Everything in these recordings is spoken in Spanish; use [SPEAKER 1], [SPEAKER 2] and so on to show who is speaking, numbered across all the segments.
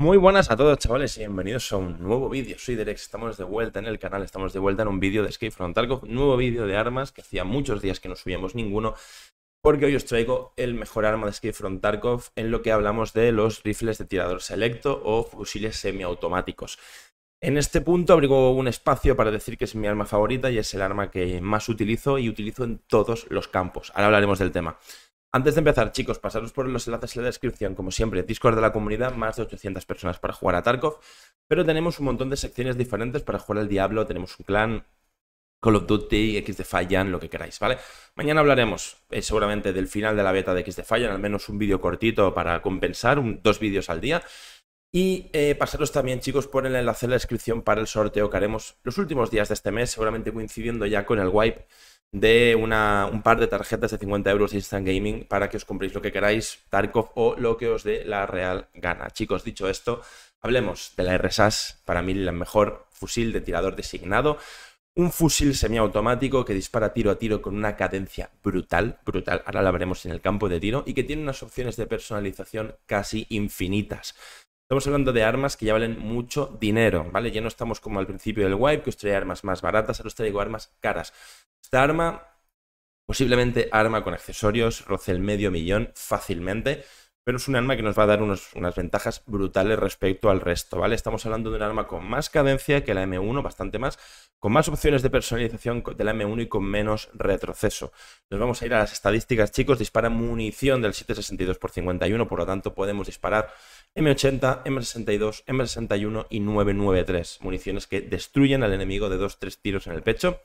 [SPEAKER 1] Muy buenas a todos chavales y bienvenidos a un nuevo vídeo, soy Derex, estamos de vuelta en el canal, estamos de vuelta en un vídeo de Escape from Tarkov, nuevo vídeo de armas que hacía muchos días que no subíamos ninguno, porque hoy os traigo el mejor arma de Escape from Tarkov en lo que hablamos de los rifles de tirador selecto o fusiles semiautomáticos. En este punto abrigo un espacio para decir que es mi arma favorita y es el arma que más utilizo y utilizo en todos los campos, ahora hablaremos del tema. Antes de empezar, chicos, pasaros por los enlaces en la descripción, como siempre, Discord de la comunidad, más de 800 personas para jugar a Tarkov, pero tenemos un montón de secciones diferentes para jugar al Diablo, tenemos un clan, Call of Duty, X de Fallan, lo que queráis, ¿vale? Mañana hablaremos eh, seguramente del final de la beta de X de Fallan, al menos un vídeo cortito para compensar, dos vídeos al día. Y eh, pasaros también, chicos, por el enlace en la descripción para el sorteo que haremos los últimos días de este mes, seguramente coincidiendo ya con el wipe de una, un par de tarjetas de 50 euros de Instant Gaming para que os compréis lo que queráis, Tarkov o lo que os dé la real gana. Chicos, dicho esto, hablemos de la RSAS, para mí la mejor fusil de tirador designado. Un fusil semiautomático que dispara tiro a tiro con una cadencia brutal, brutal, ahora la veremos en el campo de tiro, y que tiene unas opciones de personalización casi infinitas. Estamos hablando de armas que ya valen mucho dinero, ¿vale? Ya no estamos como al principio del wipe, que os traía armas más baratas, ahora os traigo armas caras. Esta arma, posiblemente arma con accesorios, roce el medio millón fácilmente pero es un arma que nos va a dar unas ventajas brutales respecto al resto, ¿vale? Estamos hablando de un arma con más cadencia que la M1, bastante más, con más opciones de personalización de la M1 y con menos retroceso. Nos vamos a ir a las estadísticas, chicos, dispara munición del 762 por 51, por lo tanto podemos disparar M80, M62, M61 y 993, municiones que destruyen al enemigo de 2-3 tiros en el pecho.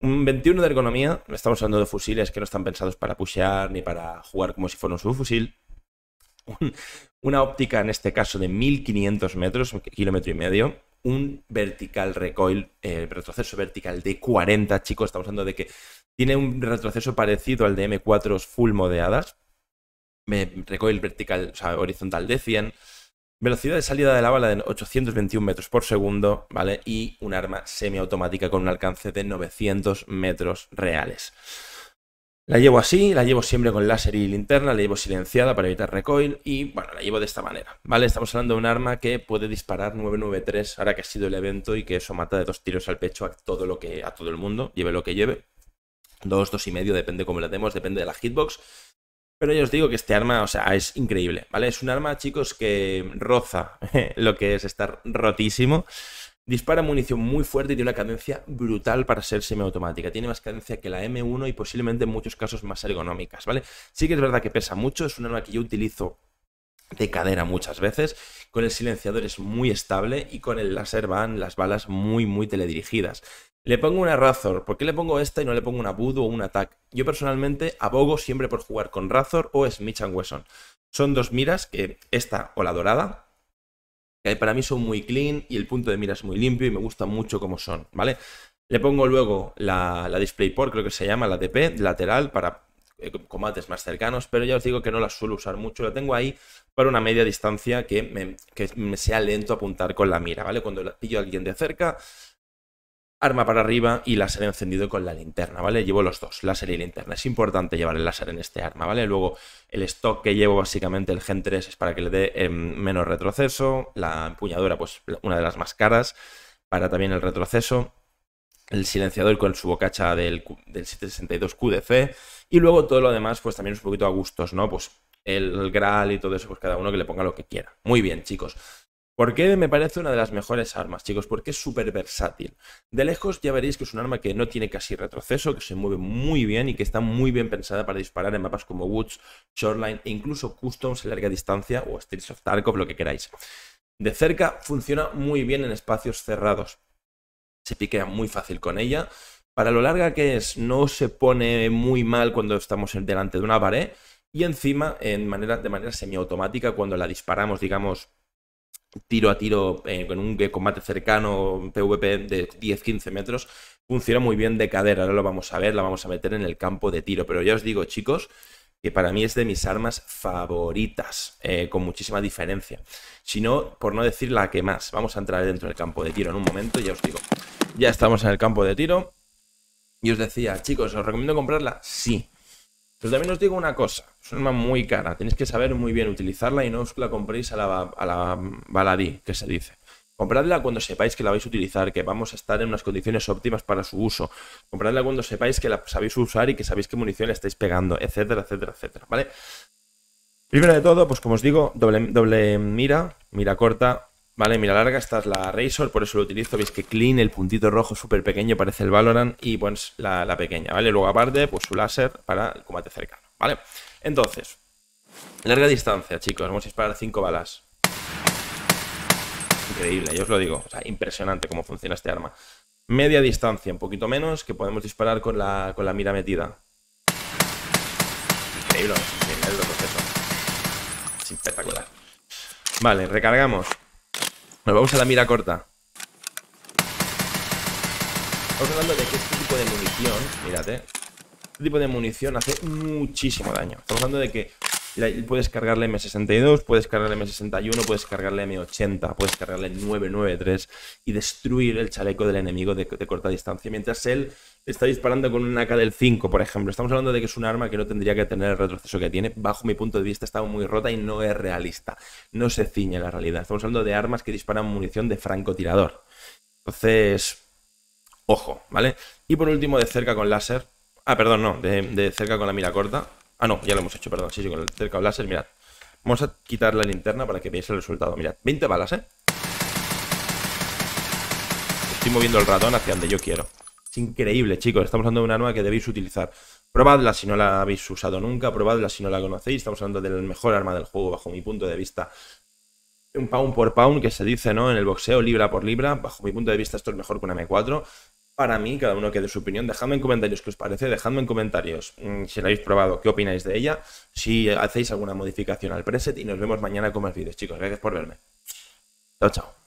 [SPEAKER 1] Un 21 de ergonomía, estamos hablando de fusiles que no están pensados para pushear ni para jugar como si fuera un subfusil una óptica, en este caso de 1500 metros, kilómetro y medio, un vertical recoil, eh, retroceso vertical de 40, chicos, estamos hablando de que tiene un retroceso parecido al de M4 full modeadas, recoil vertical, o sea, horizontal de 100, velocidad de salida de la bala de 821 metros por segundo, ¿vale? Y un arma semiautomática con un alcance de 900 metros reales. La llevo así, la llevo siempre con láser y linterna, la llevo silenciada para evitar recoil y bueno, la llevo de esta manera, ¿vale? Estamos hablando de un arma que puede disparar 993 ahora que ha sido el evento y que eso mata de dos tiros al pecho a todo lo que a todo el mundo, lleve lo que lleve. Dos, dos y medio, depende cómo la demos, depende de la hitbox. Pero yo os digo que este arma, o sea, es increíble, ¿vale? Es un arma, chicos, que roza lo que es estar rotísimo Dispara munición muy fuerte y tiene una cadencia brutal para ser semiautomática. Tiene más cadencia que la M1 y posiblemente en muchos casos más ergonómicas, ¿vale? Sí que es verdad que pesa mucho, es un arma que yo utilizo de cadera muchas veces, con el silenciador es muy estable y con el láser van las balas muy muy teledirigidas. Le pongo una Razor, ¿por qué le pongo esta y no le pongo una Voodoo o un Attack? Yo personalmente abogo siempre por jugar con Razor o Smith Wesson. Son dos miras que esta o la dorada para mí son muy clean y el punto de mira es muy limpio y me gusta mucho como son, ¿vale? Le pongo luego la, DisplayPort, creo que se llama, la DP lateral, para eh, combates más cercanos, pero ya os digo que no la suelo usar mucho, la tengo ahí para una media distancia que me, que sea lento apuntar con la mira, ¿vale? Cuando pillo a alguien de cerca, arma para arriba y láser encendido con la linterna, ¿vale? Llevo los dos, láser y linterna. Es importante llevar el láser en este arma, ¿vale? Luego el stock que llevo básicamente el Gen 3 es para que le dé em, menos retroceso, la empuñadura pues una de las más caras para también el retroceso, el silenciador con su bocacha del, del 762 QDC y luego todo lo demás pues también es un poquito a gustos, ¿no? Pues el Graal y todo eso, pues cada uno que le ponga lo que quiera. Muy bien, chicos. ¿Por qué me parece una de las mejores armas, chicos? Porque es súper versátil. De lejos ya veréis que es un arma que no tiene casi retroceso, que se mueve muy bien y que está muy bien pensada para disparar en mapas como Woods, Shoreline e incluso Customs larga distancia o Streets of Tarkov, lo que queráis. De cerca funciona muy bien en espacios cerrados. Se piquea muy fácil con ella. Para lo larga que es, no se pone muy mal cuando estamos delante de una pared. Y encima, en manera, de manera semiautomática, cuando la disparamos, digamos, tiro a tiro eh, con un combate cercano, PvP de 10-15 metros, funciona muy bien de cadera. Ahora lo vamos a ver, la vamos a meter en el campo de tiro. Pero ya os digo, chicos, que para mí es de mis armas favoritas, eh, con muchísima diferencia. Si no, por no decir la que más. Vamos a entrar dentro del campo de tiro en un momento, ya os digo. Ya estamos en el campo de tiro. Y os decía, chicos, ¿os recomiendo comprarla? Sí. Pues también os digo una cosa, es una muy cara, tenéis que saber muy bien utilizarla y no os la compréis a la, baladí, que se dice. Compradla cuando sepáis que la vais a utilizar, que vamos a estar en unas condiciones óptimas para su uso. Compradla cuando sepáis que la sabéis usar y que sabéis qué munición le estáis pegando, etcétera, etcétera, etcétera, ¿vale? Primero de todo, pues como os digo, doble mira, mira corta, Vale, mira larga, esta es la Razor, por eso lo utilizo. Veis que clean, el puntito rojo súper pequeño, parece el Valorant, y pues la, pequeña, ¿vale? Luego aparte, pues su láser para el combate cercano, ¿vale? Entonces, larga distancia, chicos, vamos a disparar 5 balas. Increíble, yo os lo digo, o sea, impresionante cómo funciona este arma. Media distancia, un poquito menos, que podemos disparar con la, mira metida. Increíble, espectacular. Vale, recargamos nos vamos a la mira corta. Estamos hablando de que este tipo de munición, mírate, este tipo de munición hace muchísimo daño. Estamos hablando de que puedes cargarle M62, puedes cargarle M61, puedes cargarle M80, puedes cargarle 993 y destruir el chaleco del enemigo de corta distancia, mientras él está disparando con una AK del 5, por ejemplo. Estamos hablando de que es un arma que no tendría que tener el retroceso que tiene. Bajo mi punto de vista, está muy rota y no es realista. No se ciñe la realidad. Estamos hablando de armas que disparan munición de francotirador. Entonces, ojo, ¿vale? Y por último, de cerca con láser. Ah, perdón, no, de, de cerca con la mira corta. Ah, no, ya lo hemos hecho, perdón. Sí, sí, con el cerca con láser, mirad. Vamos a quitar la linterna para que veáis el resultado. Mirad, 20 balas, ¿eh? Estoy moviendo el ratón hacia donde yo quiero. Es increíble, chicos. Estamos hablando de una arma que debéis utilizar. Probadla si no la habéis usado nunca, probadla si no la conocéis. Estamos hablando del mejor arma del juego, bajo mi punto de vista. Un pound por pound, que se dice, ¿no? En el boxeo, libra por libra. Bajo mi punto de vista, esto es mejor que una M4 para mí, cada uno que dé su opinión. Dejadme en comentarios qué os parece, dejadme en comentarios mm, si la habéis probado, qué opináis de ella, si hacéis alguna modificación al preset y nos vemos mañana con más vídeos, chicos. Gracias por verme. Chao, chao.